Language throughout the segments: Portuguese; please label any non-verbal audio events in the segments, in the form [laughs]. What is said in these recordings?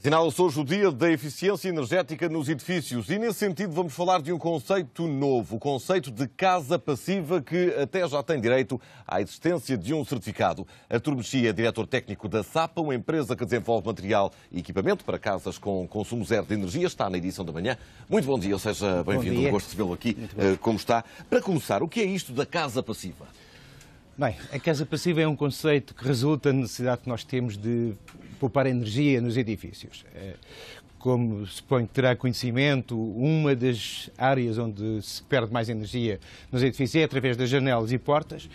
Assinala-se hoje o Dia da Eficiência Energética nos Edifícios e, nesse sentido, vamos falar de um conceito novo, o conceito de casa passiva, que até já tem direito à existência de um certificado. Artur Mexia é diretor técnico da SAPA, uma empresa que desenvolve material e equipamento para casas com consumo zero de energia, está na edição da manhã. Muito bom dia, seja, bem-vindo, gosto de vê-lo aqui, eh, como está. Para começar, o que é isto da casa passiva? Bem, a casa passiva é um conceito que resulta da necessidade que nós temos de poupar energia nos edifícios. É, como suponho que terá conhecimento, uma das áreas onde se perde mais energia nos edifícios é através das janelas e portas.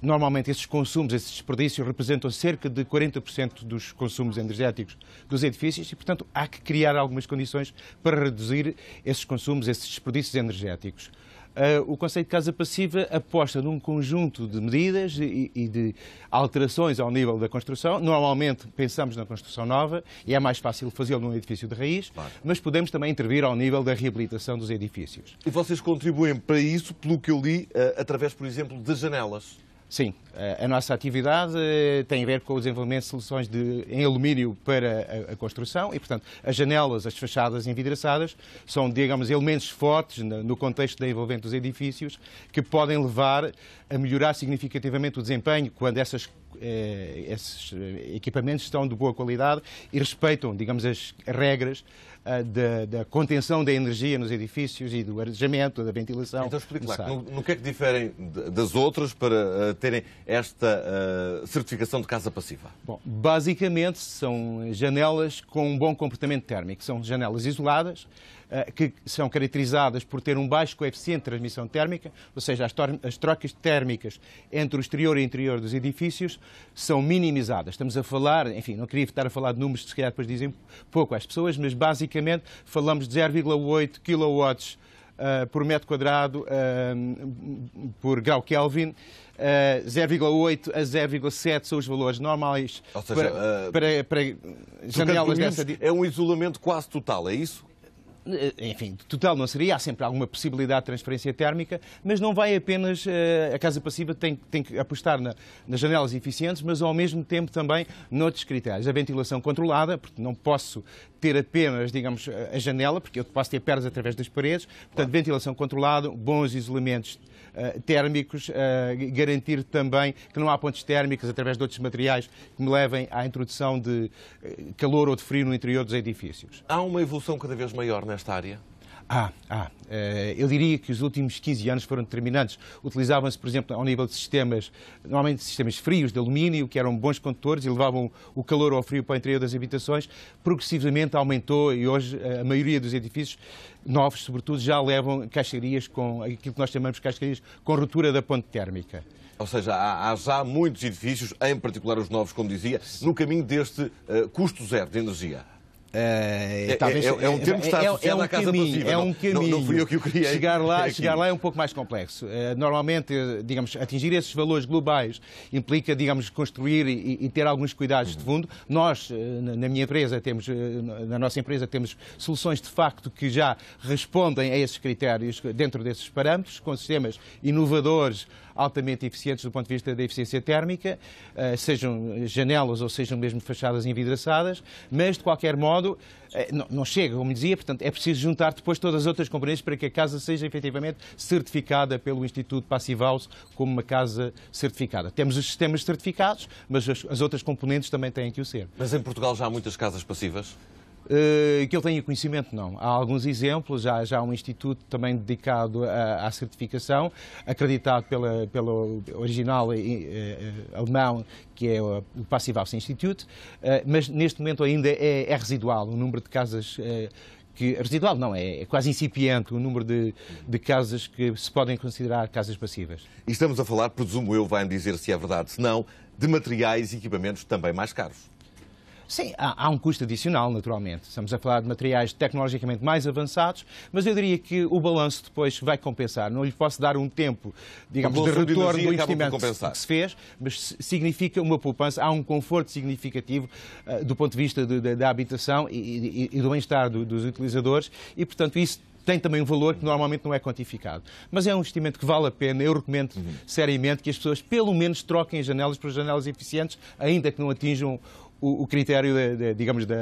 Normalmente esses consumos, esses desperdícios, representam cerca de 40% dos consumos energéticos dos edifícios e, portanto, há que criar algumas condições para reduzir esses consumos, esses desperdícios energéticos. Eh, o Conselho de Casa Passiva aposta num conjunto de medidas e, e de alterações ao nível da construção. Normalmente pensamos na construção nova e é mais fácil fazê-lo num edifício de raiz, claro. mas podemos também intervir ao nível da reabilitação dos edifícios. E vocês contribuem para isso, pelo que eu li, eh, através, por exemplo, das janelas? Sim, a nossa atividade eh, tem a ver com o desenvolvimento de soluções de, em alumínio para a, a, construção e, portanto, as janelas, as fachadas envidraçadas são, digamos, elementos fortes no, no contexto da envolvente dos edifícios que podem levar a melhorar significativamente o desempenho quando essas, eh, esses eh, equipamentos estão de boa qualidade e respeitam, digamos, as regras eh, da, da, contenção da energia nos edifícios e do arejamento, da ventilação. Então explique lá, no, no que é que diferem das outras para uh, terem esta uh, certificação de casa passiva? Bom, basicamente são janelas com um bom comportamento térmico. São janelas isoladas, uh, que são caracterizadas por ter um baixo coeficiente de transmissão térmica, ou seja, as, as trocas térmicas entre o exterior e o interior dos edifícios são minimizadas. Estamos a falar, enfim, não queria estar a falar de números que se calhar depois dizem pouco às pessoas, mas basicamente falamos de 0,8 kW eh, por metro quadrado uh, por grau Kelvin. Uh, eh, 0,8 a 0,7 são os valores normais seja, para, para, para janelas dessa. É um isolamento quase total, é isso? enfim, total não seria, há sempre alguma possibilidade de transferência térmica, mas não vai apenas, a casa passiva tem, tem que apostar na, nas janelas eficientes, mas ao mesmo tempo também noutros critérios. A ventilação controlada, porque não posso ter apenas, digamos, a janela, porque eu posso ter pernas através das paredes, portanto, claro. ventilação controlada, bons isolamentos uh, térmicos, uh, garantir também que não há pontes térmicas através de outros materiais que me levem à introdução de eh, calor ou de frio no interior dos edifícios. Há uma evolução cada vez maior nesta área? Ah, ah, eh, eu diria que os últimos 15 anos foram determinantes. Utilizavam-se, por exemplo, ao nível de sistemas, normalmente sistemas frios, de alumínio, que eram bons condutores e levavam o calor ao frio para o interior das habitações. Progressivamente aumentou e hoje eh, a maioria dos edifícios novos, sobretudo, já levam caixarias com aquilo que nós chamamos de caixarias com rotura da ponte térmica. Ou seja, há, já muitos edifícios, em particular os novos, como dizia, no caminho deste eh, custo zero de energia. É, é, é, talvez, é, é, é, um termo que está associado é, é um caminho, É um caminho. Não, não, fui eu que o queria. Chegar lá, [laughs] chegar lá é um pouco mais complexo. normalmente, digamos, atingir esses valores globais implica, digamos, construir e, e ter alguns cuidados de fundo. Nós, eh, na minha empresa, temos, eh, na nossa empresa, temos soluções de facto que já respondem a esses critérios dentro desses parâmetros, com sistemas inovadores altamente eficientes do ponto de vista da eficiência térmica, eh, sejam janelas ou sejam mesmo fachadas envidraçadas, mas de qualquer modo eh, não chega, como dizia, portanto é preciso juntar depois todas as outras componentes para que a casa seja efetivamente certificada pelo Instituto Passive House como uma casa certificada. Temos os sistemas certificados, mas as outras componentes também têm que o ser. Mas em Portugal já há muitas casas passivas? Eh, que eu tenha conhecimento, não. Há alguns exemplos, já, já há um instituto também dedicado à, à certificação, acreditado pela, pelo original uh, alemão, que é o Passive House Institute, mas neste momento ainda é, é, residual o número de casas que residual não é, é quase incipiente o número de, de casas que se podem considerar casas passivas. E estamos a falar, presumo eu, vai-me dizer se é verdade, se não, de materiais e equipamentos também mais caros. Sim, há, há, um custo adicional, naturalmente. Estamos a falar de materiais tecnologicamente mais avançados, mas eu diria que o balanço depois vai compensar. Não lhe posso dar um tempo, digamos, de retorno assim, do investimento que se fez, mas significa uma poupança, há um conforto significativo uh, do ponto de vista de, de, da habitação e, e, e do bem-estar do, dos utilizadores e, portanto, isso tem também um valor que normalmente não é quantificado. Mas é um investimento que vale a pena. Eu recomendo uhum. seriamente que as pessoas, pelo menos, troquem as janelas por janelas eficientes, ainda que não atinjam o, o critério, de, de, digamos, da,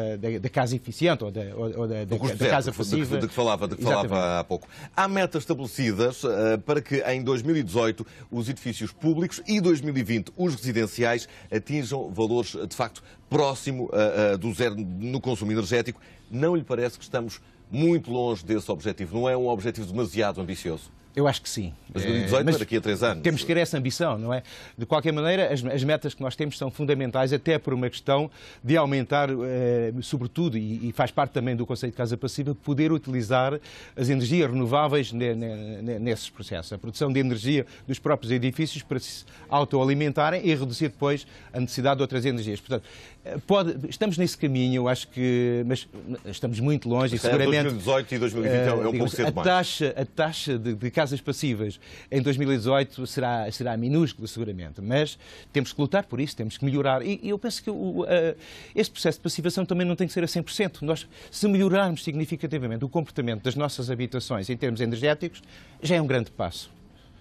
casa eficiente ou da, ou da, da casa passiva. De, que falava, de que falava há pouco. Há metas estabelecidas uh, para que em 2018 os edifícios públicos e 2020 os residenciais atinjam valores de facto próximo uh, uh, do zero no consumo energético. Não lhe parece que estamos muito longe desse objetivo? Não é um objetivo demasiado ambicioso? Eu acho que sim. 2018 mas daqui a três anos. Temos que ter essa ambição, não é? De qualquer maneira, as, as metas que nós temos são fundamentais, até por uma questão de aumentar, eh, sobretudo, e, e, faz parte também do conceito de casa passiva, poder utilizar as energias renováveis ne, ne, ne, nesses processos. A produção de energia dos próprios edifícios para se autoalimentarem e reduzir depois a necessidade de outras energias. Portanto, eh, pode, estamos nesse caminho, eu acho que. Mas estamos muito longe mas e seguramente. 2018 e 2020 é um eh, pouco cedo Taxa, a taxa de, de casas passivas em 2018 será, será minúsculo, seguramente, mas temos que lutar por isso, temos que melhorar. E, e eu penso que o, eh, este processo de passivação também não tem que ser a 100%. Nós, se melhorarmos significativamente o comportamento das nossas habitações em termos energéticos, já é um grande passo.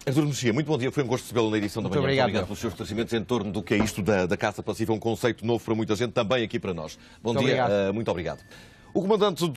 Artur Mexia, muito bom dia. Foi um gosto recebê-lo na edição da manhã. Obrigado, muito obrigado pelos seus esclarecimentos em torno do que é isto da, da caça passiva, um conceito novo para muita gente, também aqui para nós. Bom muito dia, obrigado. Uh, muito obrigado. O comandante